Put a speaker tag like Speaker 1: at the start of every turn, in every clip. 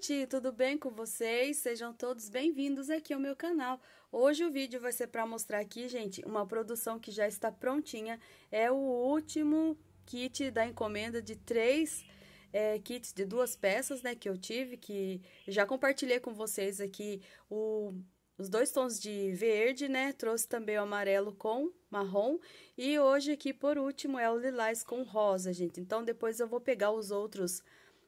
Speaker 1: gente, tudo bem com vocês? Sejam todos bem-vindos aqui ao meu canal. Hoje o vídeo vai ser para mostrar aqui, gente, uma produção que já está prontinha. É o último kit da encomenda de três é, kits de duas peças, né, que eu tive, que já compartilhei com vocês aqui o, os dois tons de verde, né, trouxe também o amarelo com marrom. E hoje aqui, por último, é o lilás com rosa, gente. Então, depois eu vou pegar os outros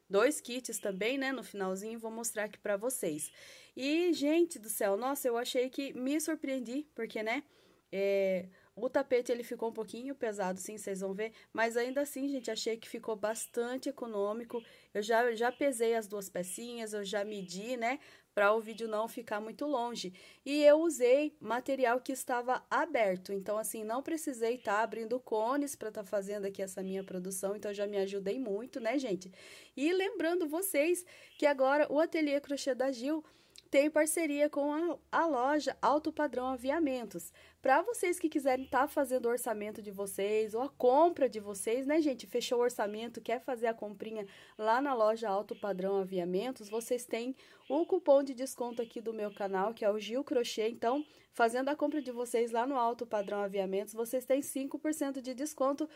Speaker 1: dois kits também, né? No finalzinho, vou mostrar aqui pra vocês. E, gente do céu, nossa, eu achei que me surpreendi, porque, né? É, o tapete ele ficou um pouquinho pesado, sim, vocês vão ver, mas ainda assim, gente, achei que ficou bastante econômico. Eu já, já pesei as duas pecinhas, eu já medi, né, para o vídeo não ficar muito longe. E eu usei material que estava aberto, então assim, não precisei estar tá abrindo cones para estar tá fazendo aqui essa minha produção, então já me ajudei muito, né, gente? E lembrando vocês que agora o Ateliê Crochê da Gil tem parceria com a, a loja Alto Padrão Aviamentos. Para vocês que quiserem estar tá fazendo o orçamento de vocês ou a compra de vocês, né, gente? Fechou o orçamento, quer fazer a comprinha lá na loja Alto Padrão Aviamentos, vocês têm o cupom de desconto aqui do meu canal, que é o Gil Crochê. Então, fazendo a compra de vocês lá no Alto Padrão Aviamentos, vocês têm 5% de desconto.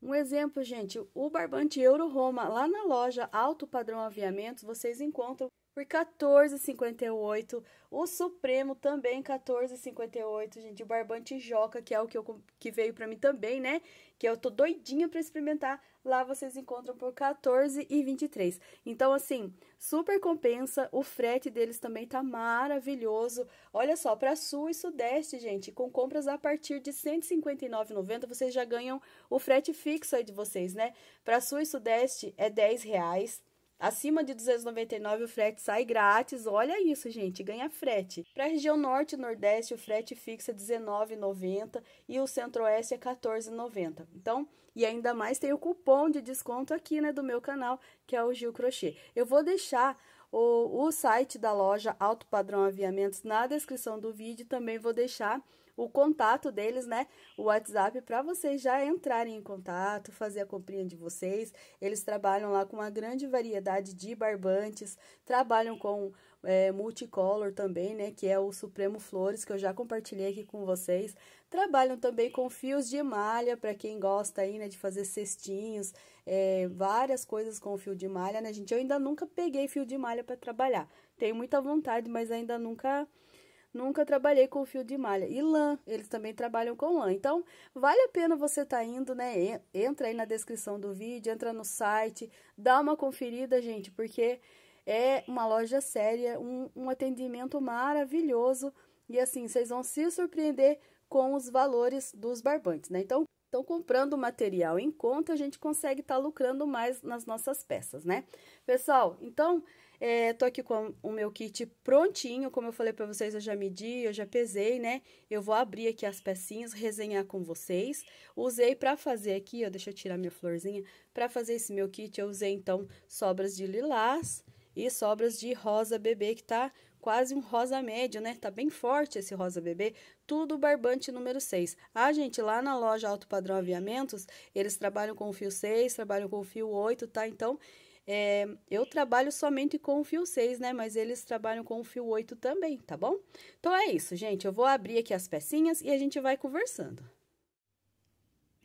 Speaker 1: Um exemplo, gente, o barbante Euro Roma, lá na loja Alto Padrão Aviamentos, vocês encontram por 14,58. O Supremo também 14,58, gente. O barbante Joca, que é o que, eu, que veio para mim também, né? Que eu tô doidinha para experimentar. Lá vocês encontram por 14,23. Então, assim, super compensa. O frete deles também tá maravilhoso. Olha só, para Sul e Sudeste, gente, com compras a partir de 159,90, vocês já ganham o frete fixo aí de vocês, né? Para Sul e Sudeste é R$ Acima de 299 o frete sai grátis. Olha isso, gente, ganha frete. Para a região norte e nordeste o frete fixa é R$19,90 e o centro-oeste é R$14,90. Então, e ainda mais tem o cupom de desconto aqui, né, do meu canal, que é o Gil Crochê. Eu vou deixar o, o site da loja Alto Padrão Aviamentos na descrição do vídeo, também vou deixar o contato deles, né? O WhatsApp para vocês já entrarem em contato, fazer a comprinha de vocês. Eles trabalham lá com uma grande variedade de barbantes, trabalham com é, multicolor também, né? Que é o Supremo Flores, que eu já compartilhei aqui com vocês. Trabalham também com fios de malha, para quem gosta aí, né? De fazer cestinhos, é, várias coisas com fio de malha, né, gente? Eu ainda nunca peguei fio de malha para trabalhar. Tenho muita vontade, mas ainda nunca nunca trabalhei com fio de malha. E lã, eles também trabalham com lã. Então, vale a pena você estar tá indo, né? Entra aí na descrição do vídeo, entra no site, dá uma conferida, gente, porque é uma loja séria, um, um atendimento maravilhoso. E assim, vocês vão se surpreender com os valores dos barbantes, né? Então, então, comprando material em conta, a gente consegue estar tá lucrando mais nas nossas peças, né? Pessoal, então, é, tô aqui com o meu kit prontinho, como eu falei para vocês, eu já medi, eu já pesei, né? Eu vou abrir aqui as pecinhas, resenhar com vocês. Usei para fazer aqui, ó, deixa eu tirar minha florzinha. Para fazer esse meu kit, eu usei, então, sobras de lilás e sobras de rosa bebê, que tá quase um rosa médio, né? Tá bem forte esse rosa bebê, tudo barbante número 6. Ah, gente, lá na loja Alto Padrão Aviamentos, eles trabalham com o fio 6, trabalham com o fio 8, tá? Então, é, eu trabalho somente com o fio 6, né? Mas eles trabalham com o fio 8 também, tá bom? Então, é isso, gente. Eu vou abrir aqui as pecinhas e a gente vai conversando.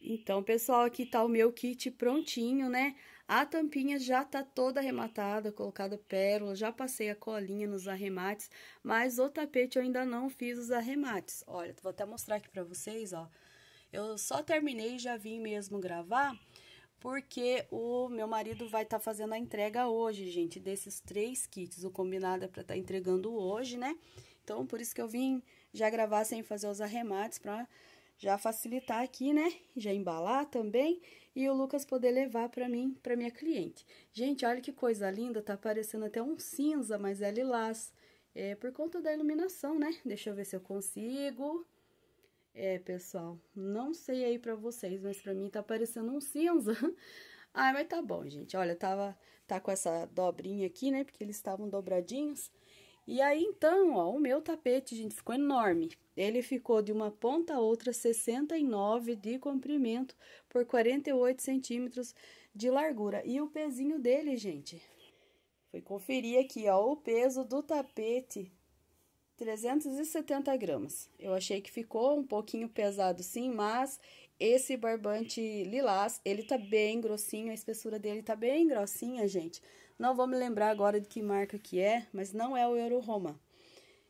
Speaker 1: Então, pessoal, aqui tá o meu kit prontinho, né? A tampinha já tá toda arrematada, colocada pérola, já passei a colinha nos arremates, mas o tapete eu ainda não fiz os arremates. Olha, vou até mostrar aqui pra vocês, ó. Eu só terminei e já vim mesmo gravar, porque o meu marido vai estar tá fazendo a entrega hoje, gente, desses três kits. O combinado é para estar tá entregando hoje, né? Então, por isso que eu vim já gravar sem fazer os arremates, para já facilitar aqui, né? Já embalar também e o Lucas poder levar para mim, para minha cliente. Gente, olha que coisa linda, tá parecendo até um cinza, mas é lilás. É por conta da iluminação, né? Deixa eu ver se eu consigo. É, pessoal, não sei aí pra vocês, mas pra mim tá parecendo um cinza. Ai, mas tá bom, gente. Olha, tava, tá com essa dobrinha aqui, né? Porque eles estavam dobradinhos. E aí, então, ó, o meu tapete, gente, ficou enorme. Ele ficou de uma ponta a outra 69 de comprimento por 48 centímetros de largura. E o pezinho dele, gente, fui conferir aqui, ó, o peso do tapete 370 gramas. Eu achei que ficou um pouquinho pesado sim, mas esse barbante lilás, ele tá bem grossinho, a espessura dele tá bem grossinha, gente. Não vou me lembrar agora de que marca que é, mas não é o Euro Roma.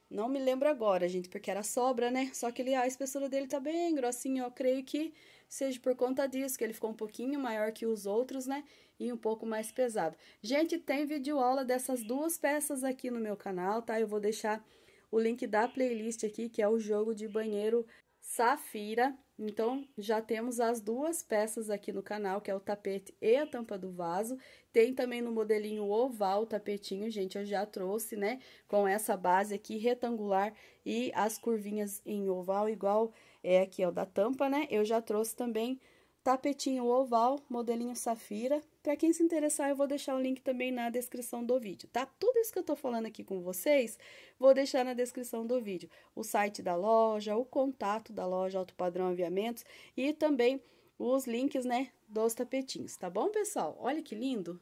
Speaker 1: Não me lembro agora, gente, porque era sobra, né? Só que ele, a espessura dele tá bem grossinha, eu creio que seja por conta disso, que ele ficou um pouquinho maior que os outros, né? E um pouco mais pesado. Gente, tem vídeo aula dessas duas peças aqui no meu canal, tá? Eu vou deixar o link da playlist aqui, que é o jogo de banheiro Safira. Então, já temos as duas peças aqui no canal, que é o tapete e a tampa do vaso. Tem também no modelinho oval o tapetinho, gente, eu já trouxe, né? Com essa base aqui retangular e as curvinhas em oval, igual é aqui, ó, da tampa, né? Eu já trouxe também tapetinho oval, modelinho safira, para quem se interessar, eu vou deixar o link também na descrição do vídeo, tá? Tudo isso que eu tô falando aqui com vocês, vou deixar na descrição do vídeo. O site da loja, o contato da loja Alto Padrão Aviamentos e também os links, né, dos tapetinhos, tá bom, pessoal? Olha que lindo!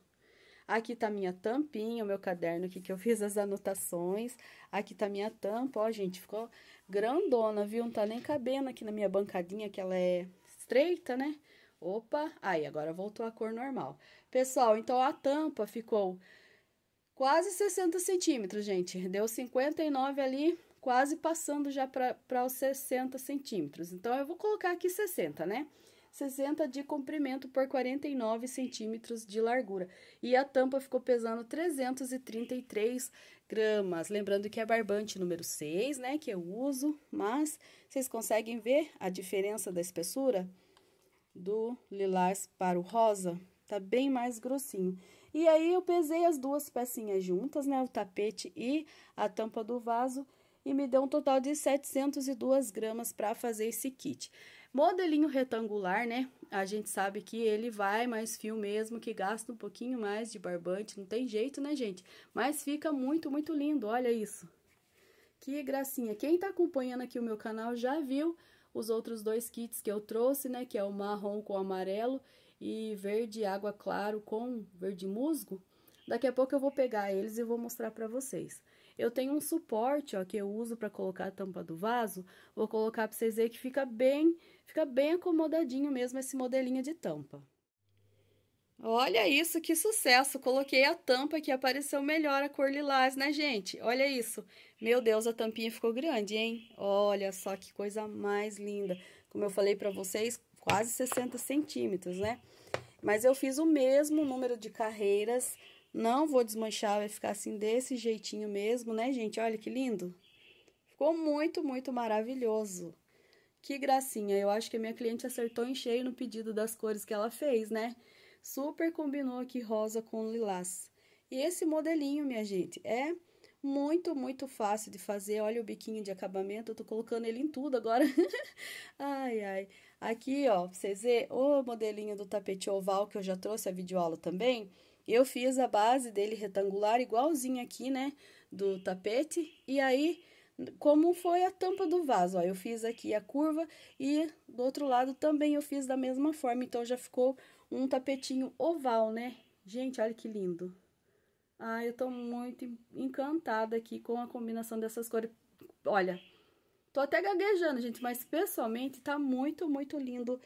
Speaker 1: Aqui tá minha tampinha, o meu caderno aqui que eu fiz as anotações. Aqui tá minha tampa, ó, gente, ficou grandona, viu? Não tá nem cabendo aqui na minha bancadinha, que ela é estreita, né? Opa, aí agora voltou a cor normal. Pessoal, então a tampa ficou quase 60 centímetros, gente. Deu 59 ali, quase passando já para os 60 centímetros. Então, eu vou colocar aqui 60, né? 60 de comprimento por 49 centímetros de largura. E a tampa ficou pesando 333 gramas. Lembrando que é barbante número 6, né? Que eu uso, mas vocês conseguem ver a diferença da espessura? do lilás para o rosa, tá bem mais grossinho. E aí, eu pesei as duas pecinhas juntas, né, o tapete e a tampa do vaso, e me deu um total de 702 gramas para fazer esse kit. Modelinho retangular, né, a gente sabe que ele vai mais fio mesmo, que gasta um pouquinho mais de barbante, não tem jeito, né, gente? Mas fica muito, muito lindo, olha isso. Que gracinha. Quem tá acompanhando aqui o meu canal já viu os outros dois kits que eu trouxe, né? Que é o marrom com amarelo e verde água claro com verde musgo. Daqui a pouco eu vou pegar eles e vou mostrar para vocês. Eu tenho um suporte, ó, que eu uso para colocar a tampa do vaso. Vou colocar para vocês verem que fica bem, fica bem acomodadinho mesmo esse modelinho de tampa. Olha isso, que sucesso! Coloquei a tampa que apareceu melhor a cor lilás, né, gente? Olha isso! Meu Deus, a tampinha ficou grande, hein? Olha só que coisa mais linda! Como eu falei para vocês, quase 60 centímetros, né? Mas eu fiz o mesmo número de carreiras, não vou desmanchar, vai ficar assim desse jeitinho mesmo, né, gente? Olha que lindo! Ficou muito, muito maravilhoso! Que gracinha! Eu acho que a minha cliente acertou em cheio no pedido das cores que ela fez, né? super combinou aqui rosa com lilás. E esse modelinho, minha gente, é muito, muito fácil de fazer. Olha o biquinho de acabamento, eu tô colocando ele em tudo agora. ai, ai. Aqui, ó, pra vocês verem o modelinho do tapete oval que eu já trouxe a videoaula também. Eu fiz a base dele retangular, igualzinho aqui, né, do tapete. E aí, como foi a tampa do vaso, ó, eu fiz aqui a curva e do outro lado também eu fiz da mesma forma. Então, já ficou um tapetinho oval, né? Gente, olha que lindo. Ah, eu tô muito encantada aqui com a combinação dessas cores. Olha, tô até gaguejando, gente, mas pessoalmente tá muito, muito lindo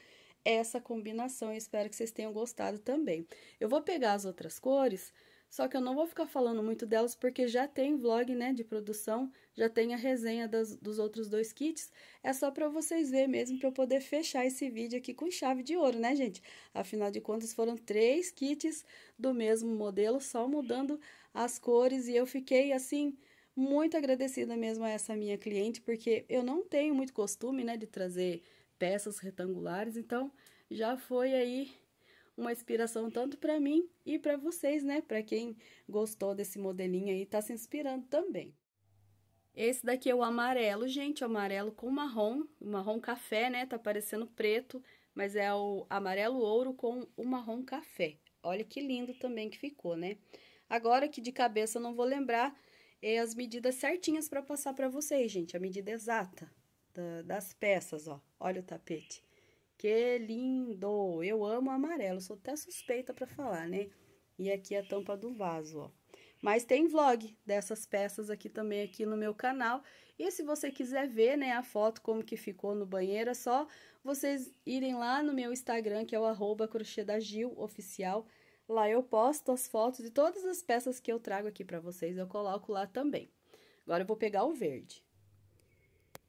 Speaker 1: essa combinação. Eu espero que vocês tenham gostado também. Eu vou pegar as outras cores só que eu não vou ficar falando muito delas porque já tem vlog, né, de produção, já tem a resenha das, dos outros dois kits. É só para vocês verem mesmo, para eu poder fechar esse vídeo aqui com chave de ouro, né, gente? Afinal de contas, foram três kits do mesmo modelo, só mudando as cores e eu fiquei, assim, muito agradecida mesmo a essa minha cliente, porque eu não tenho muito costume, né, de trazer peças retangulares, então já foi aí uma inspiração tanto para mim e para vocês, né? Para quem gostou desse modelinho aí, tá se inspirando também. Esse daqui é o amarelo, gente, amarelo com marrom, marrom café, né? Tá parecendo preto, mas é o amarelo ouro com o marrom café. Olha que lindo também que ficou, né? Agora que de cabeça eu não vou lembrar é as medidas certinhas para passar para vocês, gente, a medida exata da, das peças, ó. Olha o tapete. Que lindo! Eu amo amarelo, sou até suspeita para falar, né? E aqui a tampa do vaso, ó. Mas tem vlog dessas peças aqui também aqui no meu canal. E se você quiser ver, né, a foto como que ficou no banheiro, é só vocês irem lá no meu Instagram, que é o arroba crochê da Gil Oficial. Lá eu posto as fotos de todas as peças que eu trago aqui para vocês, eu coloco lá também. Agora eu vou pegar o verde.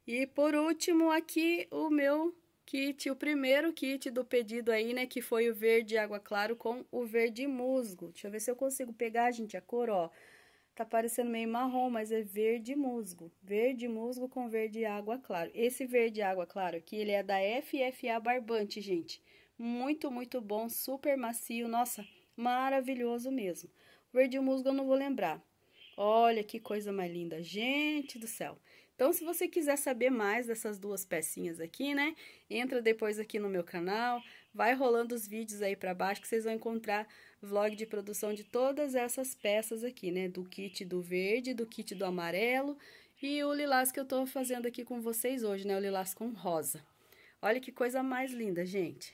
Speaker 1: E por último aqui o meu kit, o primeiro kit do pedido aí, né, que foi o verde água claro com o verde musgo. Deixa eu ver se eu consigo pegar, gente, a cor, ó. Tá parecendo meio marrom, mas é verde musgo. Verde musgo com verde água claro. Esse verde água claro aqui, ele é da FFA Barbante, gente. Muito, muito bom, super macio, nossa, maravilhoso mesmo. Verde musgo eu não vou lembrar. Olha que coisa mais linda, gente do céu. Então, se você quiser saber mais dessas duas pecinhas aqui, né? Entra depois aqui no meu canal, vai rolando os vídeos aí para baixo que vocês vão encontrar vlog de produção de todas essas peças aqui, né? Do kit do verde, do kit do amarelo e o lilás que eu tô fazendo aqui com vocês hoje, né? O lilás com rosa. Olha que coisa mais linda, gente.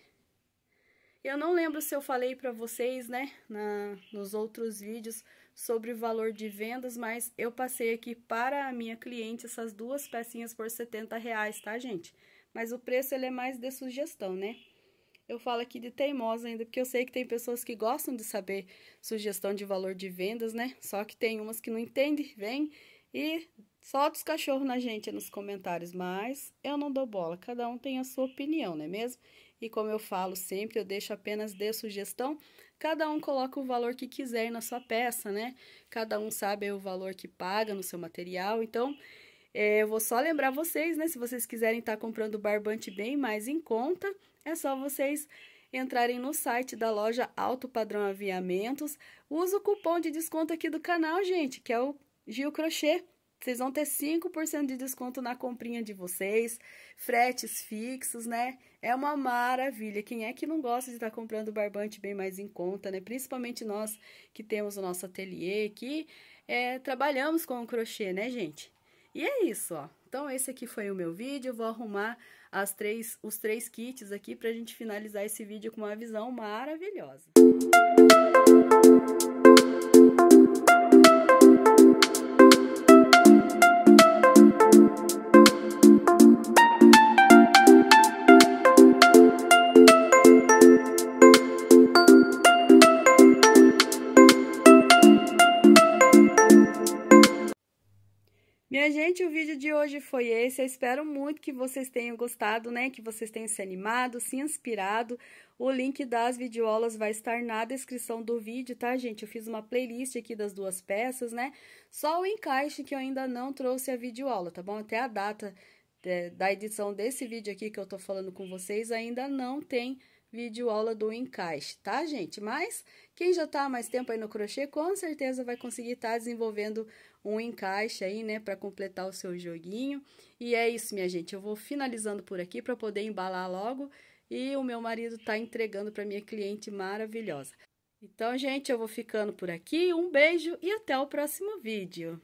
Speaker 1: Eu não lembro se eu falei para vocês, né, na, nos outros vídeos sobre o valor de vendas, mas eu passei aqui para a minha cliente essas duas pecinhas por 70 reais, tá, gente? Mas o preço, ele é mais de sugestão, né? Eu falo aqui de teimosa ainda, porque eu sei que tem pessoas que gostam de saber sugestão de valor de vendas, né? Só que tem umas que não entendem, vem e solta os cachorros na gente nos comentários. Mas eu não dou bola, cada um tem a sua opinião, não é mesmo? E como eu falo sempre, eu deixo apenas de sugestão. Cada um coloca o valor que quiser na sua peça, né? Cada um sabe o valor que paga no seu material. Então, é, eu vou só lembrar vocês, né? Se vocês quiserem estar tá comprando barbante bem mais em conta, é só vocês entrarem no site da loja Alto Padrão Aviamentos. Usa o cupom de desconto aqui do canal, gente, que é o Gil Crochê. Vocês vão ter 5% de desconto na comprinha de vocês, fretes fixos, né? É uma maravilha. Quem é que não gosta de estar tá comprando barbante bem mais em conta, né? Principalmente nós que temos o nosso ateliê, aqui, é, trabalhamos com o crochê, né, gente? E é isso, ó. Então, esse aqui foi o meu vídeo. Eu vou arrumar as três, os três kits aqui pra gente finalizar esse vídeo com uma visão maravilhosa. Música gente, o vídeo de hoje foi esse. Eu espero muito que vocês tenham gostado, né? Que vocês tenham se animado, se inspirado. O link das videoaulas vai estar na descrição do vídeo, tá, gente? Eu fiz uma playlist aqui das duas peças, né? Só o encaixe que eu ainda não trouxe a videoaula, tá bom? Até a data é, da edição desse vídeo aqui que eu tô falando com vocês ainda não tem vídeo aula do encaixe, tá, gente? Mas quem já tá há mais tempo aí no crochê, com certeza vai conseguir estar tá desenvolvendo um encaixe aí, né, para completar o seu joguinho. E é isso, minha gente. Eu vou finalizando por aqui para poder embalar logo e o meu marido está entregando para minha cliente maravilhosa. Então, gente, eu vou ficando por aqui. Um beijo e até o próximo vídeo.